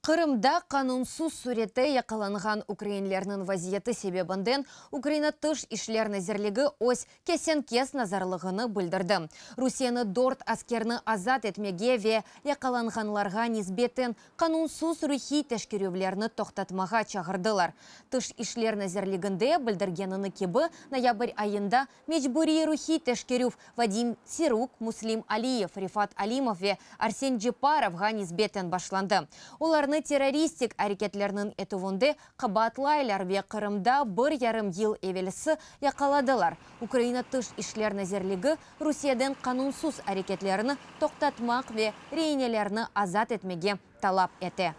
Қырымда қанунсыз суреті яқыланған украинлерінің вазиеті себебінден Украина тұш ішлеріні зерлігі ось кесен-кес назарлығыны білдірді. Русияны дорт аскерні азат етмеге ве яқыланғанларға низбетін қанунсыз рухи тәшкеревлеріні тоқтатмаға чағырдылар. Тұш ішлеріні зерлігінде білдіргеніні кебі ноябрь айында мечбүри рухи тәшкерев Вадим Сирук, Муслим Алиев, Рифат Алимов ве Арсен Джепаровға низбетін башланды. Олар Ларны террористик әрекетлерінің әтуінді қабатлай ве Қырымда бір ярым ел әвелісі яқаладылар. Украина тұш ішлер нәзерлігі Русиядан қанунсуз әрекетлеріні тоқтатмақ ве рейнелеріні азат етмеге талап әті.